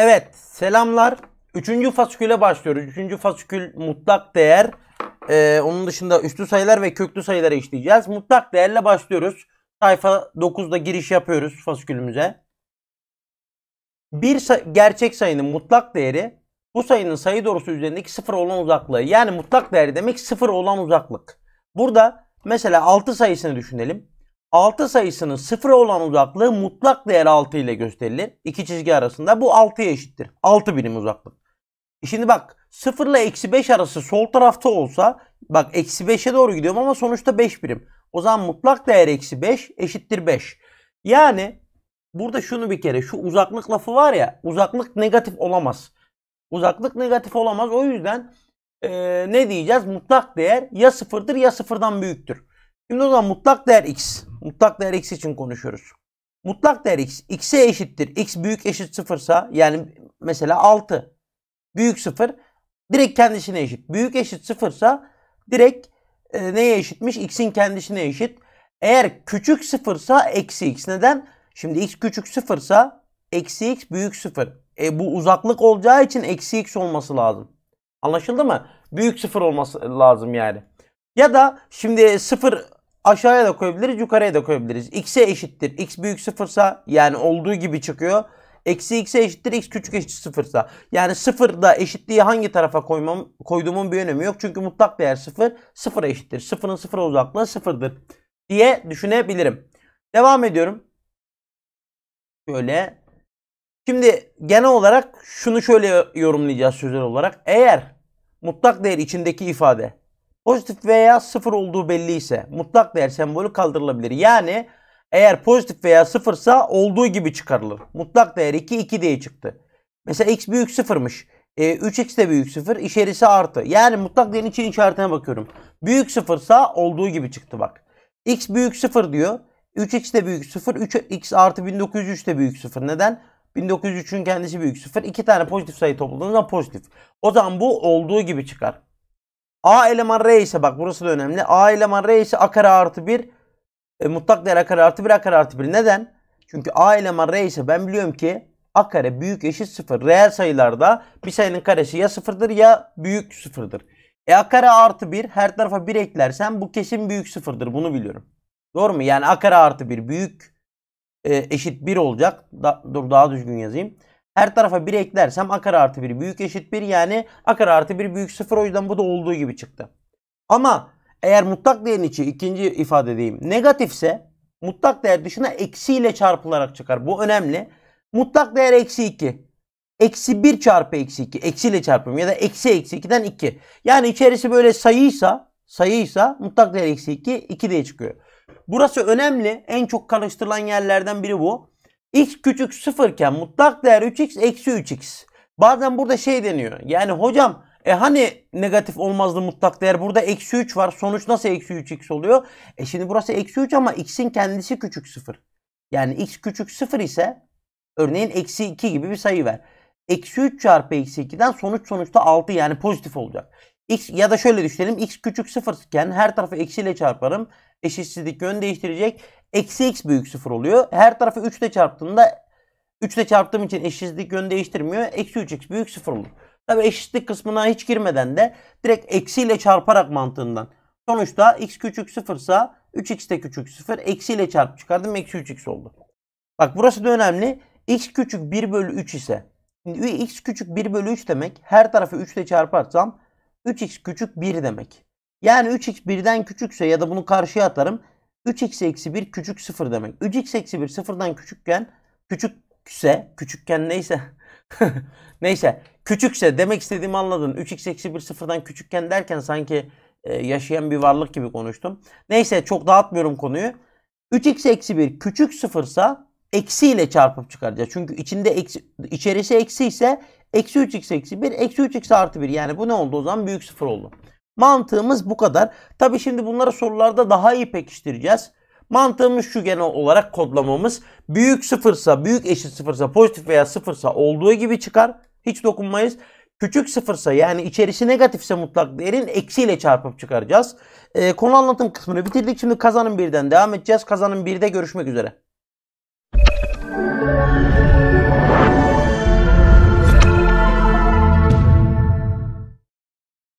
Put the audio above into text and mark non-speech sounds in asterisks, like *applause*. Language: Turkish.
Evet selamlar. Üçüncü fasiküle başlıyoruz. Üçüncü fasikül mutlak değer. Ee, onun dışında üstü sayılar ve köklü sayıları işleyeceğiz. Mutlak değerle başlıyoruz. Sayfa 9'da giriş yapıyoruz fasikülümüze. Bir say gerçek sayının mutlak değeri bu sayının sayı doğrusu üzerindeki sıfır olan uzaklığı. Yani mutlak değeri demek sıfır olan uzaklık. Burada mesela 6 sayısını düşünelim. 6 sayısının sıfıra olan uzaklığı mutlak değer 6 ile gösterilir. İki çizgi arasında bu 6'ya eşittir. 6 birim uzaklık. E şimdi bak 0 ile eksi 5 arası sol tarafta olsa bak eksi 5'e doğru gidiyorum ama sonuçta 5 birim. O zaman mutlak değer eksi 5 eşittir 5. Yani burada şunu bir kere şu uzaklık lafı var ya uzaklık negatif olamaz. Uzaklık negatif olamaz. O yüzden e, ne diyeceğiz? Mutlak değer ya sıfırdır ya sıfırdan büyüktür. Şimdi o zaman mutlak değer x. Mutlak değer x için konuşuyoruz. Mutlak değer x. x'e eşittir. x büyük eşit sıfırsa yani mesela 6. Büyük sıfır direkt kendisine eşit. Büyük eşit sıfırsa direkt e, neye eşitmiş? x'in kendisine eşit. Eğer küçük sıfırsa eksi x. Neden? Şimdi x küçük sıfırsa eksi x büyük sıfır. E, bu uzaklık olacağı için eksi x olması lazım. Anlaşıldı mı? Büyük sıfır olması lazım yani. Ya da şimdi sıfır aşağıya da koyabiliriz yukarıya da koyabiliriz. X'e eşittir. X büyük sıfırsa yani olduğu gibi çıkıyor. Eksi x'e eşittir x küçük eşit sıfırsa. Yani sıfırda eşitliği hangi tarafa koymam, koyduğumun bir önemi yok. Çünkü mutlak değer sıfır sıfıra eşittir. Sıfırın sıfıra uzaklığı sıfırdır diye düşünebilirim. Devam ediyorum. Şöyle. Şimdi genel olarak şunu şöyle yorumlayacağız sözler olarak. Eğer mutlak değer içindeki ifade pozitif veya sıfır olduğu belli ise mutlak değer sembolü kaldırılabilir. Yani eğer pozitif veya sıfırsa olduğu gibi çıkarılır. Mutlak değer 2 2 diye çıktı. Mesela x büyük sıfırmış. E, 3x de büyük sıfır. İçerisi artı. Yani mutlak değerin için işaretine bakıyorum. Büyük sıfırsa olduğu gibi çıktı bak. x büyük sıfır diyor. 3x de büyük sıfır. 3x artı 1903 de büyük sıfır. Neden? 1903'ün kendisi büyük sıfır. İki tane pozitif sayı topladığınız zaman pozitif. O zaman bu olduğu gibi çıkar. A eleman R ise bak burası da önemli. A eleman R ise a kare artı 1 e, mutlak değer a kare artı 1 a kare artı 1. Neden? Çünkü A eleman R ise ben biliyorum ki a kare büyük eşit 0. Reel sayılarda bir sayının karesi ya 0'dır ya büyük 0'dır. E a kare artı 1 her tarafa 1 eklersen bu kesin büyük 0'dır. Bunu biliyorum. Doğru mu? Yani a kare artı 1 büyük e, eşit 1 olacak. Da, dur daha düzgün yazayım. Her tarafa 1 eklersem akar artı 1 büyük eşit 1 yani a akar artı 1 büyük 0 o yüzden bu da olduğu gibi çıktı. Ama eğer mutlak değerin içi ikinci ifade diyeyim negatifse mutlak değer dışına eksiyle çarpılarak çıkar. Bu önemli. Mutlak değer eksi 2. Eksi 1 çarpı eksi 2. eksiyle çarpım ya da eksi eksi 2'den 2. Yani içerisi böyle sayıysa sayıysa mutlak değer eksi 2 2 diye çıkıyor. Burası önemli. En çok karıştırılan yerlerden biri bu x küçük sıfırken mutlak değer 3x eksi 3x. Bazen burada şey deniyor. Yani hocam e hani negatif olmazdı mutlak değer? Burada eksi 3 var. Sonuç nasıl eksi 3x oluyor? E şimdi burası eksi 3 ama x'in kendisi küçük sıfır. Yani x küçük sıfır ise örneğin eksi 2 gibi bir sayı ver. Eksi 3 çarpı eksi 2'den sonuç sonuçta 6 yani pozitif olacak. X ya da şöyle düşünelim. X küçük sıfır iken her tarafı eksiyle çarparım. Eşitsizlik yön değiştirecek. Eksi X büyük sıfır oluyor. Her tarafı 3 ile çarptığımda 3 ile çarptığım için eşitsizlik yön değiştirmiyor. Eksi 3X büyük sıfır olur. Tabi eşitlik kısmına hiç girmeden de direkt eksiyle çarparak mantığından. Sonuçta x küçük sıfırsa 3x de küçük sıfır. Eksiyle çarp çıkardım. Eksi 3x oldu. Bak burası da önemli. x küçük 1 bölü 3 ise. Şimdi x küçük 1 bölü 3 demek her tarafı 3 ile çarparsam 3x küçük 1 demek. Yani 3x 1'den küçükse ya da bunu karşıya atarım. 3x eksi 1 küçük 0 demek. 3x eksi 1 sıfırdan küçükken küçükse küçükken neyse *laughs* neyse küçükse demek istediğimi anladın. 3x eksi 1 sıfırdan küçükken derken sanki e, yaşayan bir varlık gibi konuştum. Neyse çok dağıtmıyorum konuyu. 3x eksi 1 küçük sıfırsa eksi ile çarpıp çıkaracağız. Çünkü içinde eksi, içerisi eksi ise Eksi 3x eksi 1 eksi 3x artı 1. Yani bu ne oldu o zaman? Büyük sıfır oldu. Mantığımız bu kadar. Tabi şimdi bunları sorularda daha iyi pekiştireceğiz. Mantığımız şu genel olarak kodlamamız. Büyük sıfırsa, büyük eşit sıfırsa, pozitif veya sıfırsa olduğu gibi çıkar. Hiç dokunmayız. Küçük sıfırsa yani içerisi negatifse mutlak değerin eksiyle çarpıp çıkaracağız. Ee, konu anlatım kısmını bitirdik. Şimdi kazanın birden devam edeceğiz. Kazanın birde görüşmek üzere.